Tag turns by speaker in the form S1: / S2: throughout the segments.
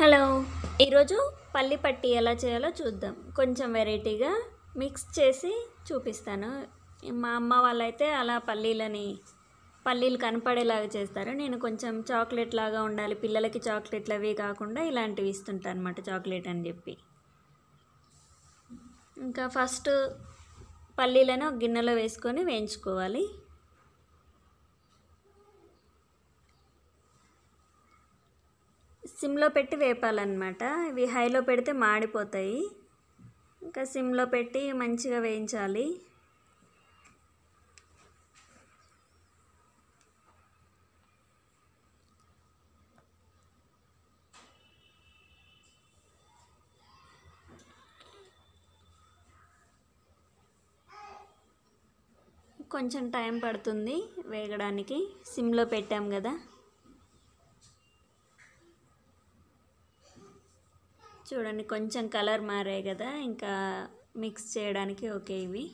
S1: hello ఈరోజు పల్లి పట్టి ఎలా చేయాలో చూద్దాం కొంచెం వెరైటీగా మిక్స్ చేసి చూపిస్తాను మా అమ్మ వాళ్ళైతే అలా పల్లీలని పల్లీలు కనపడేలాగా చేస్తారు నేను కొంచెం చాక్లెట్ లాగా ఉండాలి పిల్లలకి చాక్లెట్లు అవి కాకుండా ఇలాంటివి ఇస్తుంటాను అనమాట చాక్లెట్ అని చెప్పి ఇంకా ఫస్ట్ పల్లీలను గిన్నెలో వేసుకొని వేయించుకోవాలి సిమ్లో పెట్టి వేపాలన్నమాట ఇవి హైలో పెడితే మాడిపోతాయి ఇంకా సిమ్లో పెట్టి మంచిగా వేయించాలి కొంచెం టైం పడుతుంది వేగడానికి సిమ్లో పెట్టాం కదా చూడండి కొంచెం కలర్ మారాయి కదా ఇంకా మిక్స్ చేయడానికి ఓకే ఇవి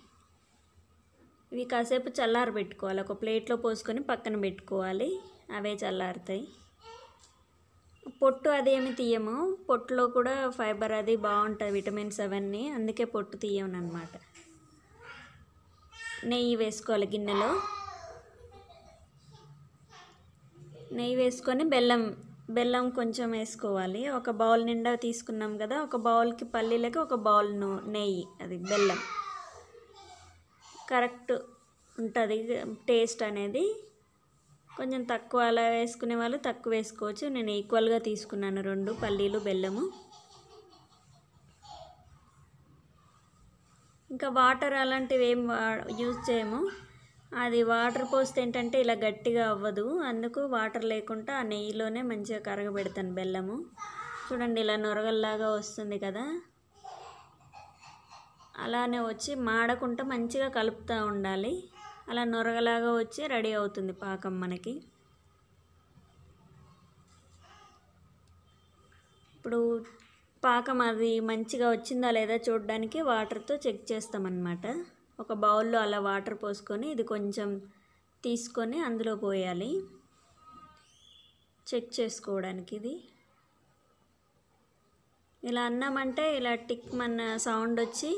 S1: ఇవి కాసేపు పెట్టుకోవాలి ఒక ప్లేట్లో పోసుకొని పక్కన పెట్టుకోవాలి అవే చల్లారుతాయి పొట్టు అదేమి తీయము పొట్టులో కూడా ఫైబర్ అది బాగుంటాయి విటమిన్స్ అవన్నీ అందుకే పొట్టు తీయమని అనమాట నెయ్యి వేసుకోవాలి గిన్నెలో నెయ్యి వేసుకొని బెల్లం బెల్లం కొంచెం వేసుకోవాలి ఒక బౌల్ నిండా తీసుకున్నాం కదా ఒక బౌల్కి పల్లీలకి ఒక బౌల్ నెయ్యి అది బెల్లం కరెక్ట్ ఉంటుంది టేస్ట్ అనేది కొంచెం తక్కువ అలా వేసుకునే వాళ్ళు తక్కువ వేసుకోవచ్చు నేను ఈక్వల్గా తీసుకున్నాను రెండు పల్లీలు బెల్లము ఇంకా వాటర్ అలాంటివి ఏం యూజ్ చేయము అది వాటర్ పోస్తే ఏంటంటే ఇలా గట్టిగా అవ్వదు అందుకు వాటర్ లేకుండా ఆ నెయ్యిలోనే మంచిగా కరగబెడతాను బెల్లము చూడండి ఇలా నొరగల్లాగా వస్తుంది కదా అలానే వచ్చి మాడకుండా మంచిగా కలుపుతూ ఉండాలి అలా నొరగలాగా వచ్చి రెడీ అవుతుంది పాకం మనకి ఇప్పుడు పాకం అది మంచిగా వచ్చిందా లేదా చూడడానికి వాటర్తో చెక్ చేస్తామన్నమాట ఒక బౌల్లో అలా వాటర్ పోసుకొని ఇది కొంచెం తీసుకొని అందులో పోయాలి చెక్ చేసుకోవడానికి ఇది ఇలా అన్నామంటే ఇలా టిక్ మన సౌండ్ వచ్చి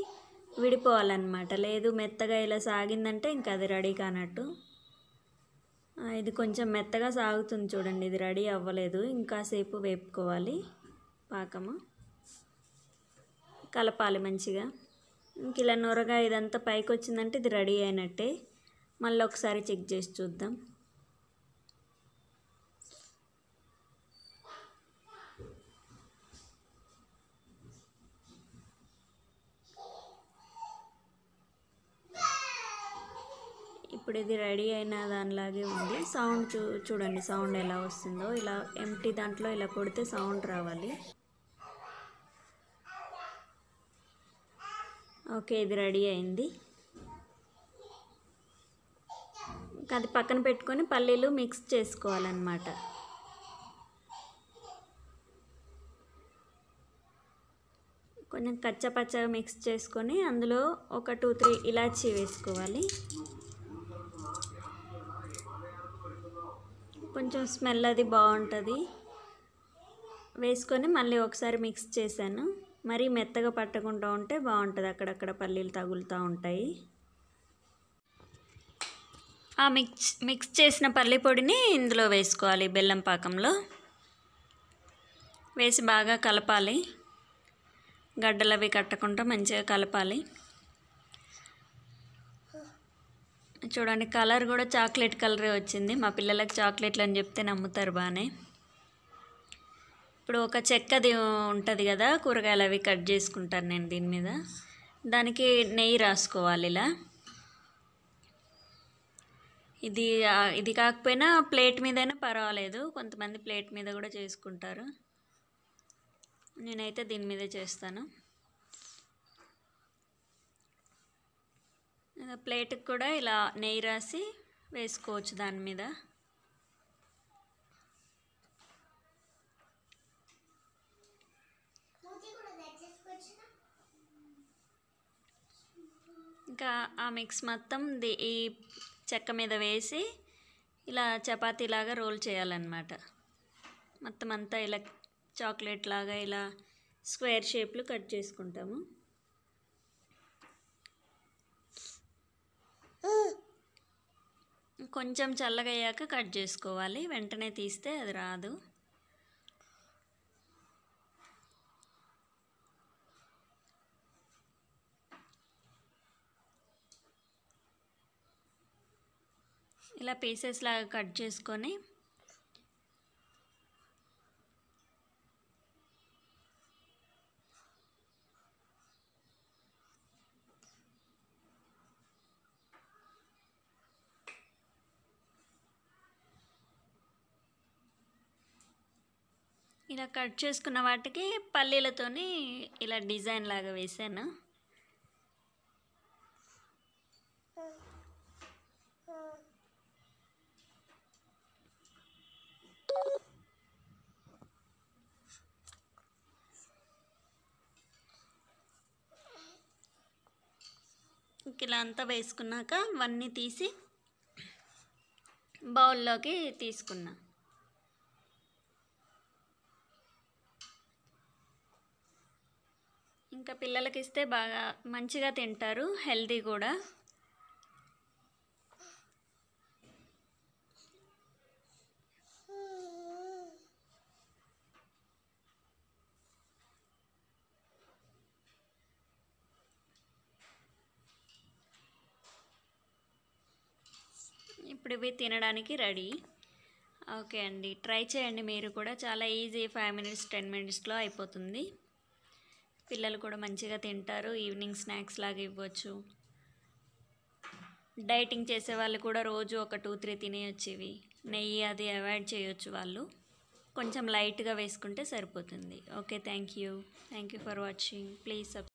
S1: విడిపోవాలన్నమాట లేదు మెత్తగా ఇలా సాగిందంటే ఇంకా అది రెడీ కానట్టు ఇది కొంచెం మెత్తగా సాగుతుంది చూడండి ఇది రెడీ అవ్వలేదు ఇంకాసేపు వేపుకోవాలి పాకము కలపాలి మంచిగా ఇంక ఇలా నొరగా ఇదంతా పైకి వచ్చిందంటే ఇది రెడీ అయినట్టే మళ్ళీ ఒకసారి చెక్ చేసి చూద్దాం ఇప్పుడు ఇది రెడీ అయిన దానిలాగే ఉంది సౌండ్ చూ చూడండి సౌండ్ ఎలా వస్తుందో ఇలా ఎంటీ దాంట్లో ఇలా కొడితే సౌండ్ రావాలి ఓకే ఇది రెడీ అయింది ఇంకా అది పక్కన పెట్టుకొని పల్లీలు మిక్స్ చేసుకోవాలన్నమాట కొంచెం కచ్చపచ్చగా మిక్స్ చేసుకొని అందులో ఒక టూ త్రీ ఇలాచీ వేసుకోవాలి కొంచెం స్మెల్ అది బాగుంటుంది వేసుకొని మళ్ళీ ఒకసారి మిక్స్ చేశాను మరీ మెత్తగా పట్టకుండా ఉంటే బాగుంటుంది అక్కడక్కడ పల్లీలు తగులుతూ ఉంటాయి ఆ మిక్స్ మిక్స్ చేసిన పల్లి పొడిని ఇందులో వేసుకోవాలి బెల్లం పాకంలో వేసి బాగా కలపాలి గడ్డలు అవి కట్టకుండా మంచిగా కలపాలి చూడండి కలర్ కూడా చాక్లెట్ కలరే వచ్చింది మా పిల్లలకు చాక్లెట్లు అని చెప్తే నమ్ముతారు బాగానే ఇప్పుడు ఒక చెక్కది ఉంటుంది కదా కూరగాయలు అవి కట్ చేసుకుంటాను నేను దీని మీద దానికి నెయ్యి రాసుకోవాలి ఇలా ఇది ఇది కాకపోయినా ప్లేట్ మీదైనా పర్వాలేదు కొంతమంది ప్లేట్ మీద కూడా చేసుకుంటారు నేనైతే దీని మీద చేస్తాను ప్లేట్కి కూడా ఇలా నెయ్యి రాసి వేసుకోవచ్చు దాని మీద ఇంకా ఆ మిక్స్ మొత్తం ఈ చెక్క మీద వేసి ఇలా చపాతీలాగా రోల్ చేయాలన్నమాట మొత్తం అంతా ఇలా చాక్లెట్ లాగా ఇలా స్క్వేర్ షేప్లు కట్ చేసుకుంటాము కొంచెం చల్లగయ్యాక కట్ చేసుకోవాలి వెంటనే తీస్తే అది రాదు ఇలా పీసెస్ లాగా కట్ చేసుకొని ఇలా కట్ చేసుకున్న వాటికి పల్లీలతోని ఇలా డిజైన్ లాగా వేసాను కుక్ ఇలా అంతా వేసుకున్నాక అవన్నీ తీసి బౌల్లోకి తీసుకున్నా ఇంకా పిల్లలకి ఇస్తే బాగా మంచిగా తింటారు హెల్దీ కూడా ఇప్పుడు ఇవి తినడానికి రెడీ ఓకే అండి ట్రై చేయండి మీరు కూడా చాలా ఈజీ ఫైవ్ మినిట్స్ టెన్ మినిట్స్లో అయిపోతుంది పిల్లలు కూడా మంచిగా తింటారు ఈవినింగ్ స్నాక్స్ లాగా ఇవ్వచ్చు డైటింగ్ చేసే వాళ్ళు కూడా రోజు ఒక టూ త్రీ తినేయచ్చు ఇవి నెయ్యి అది అవాయిడ్ చేయొచ్చు వాళ్ళు కొంచెం లైట్గా వేసుకుంటే సరిపోతుంది okay thank you thank you for watching please sub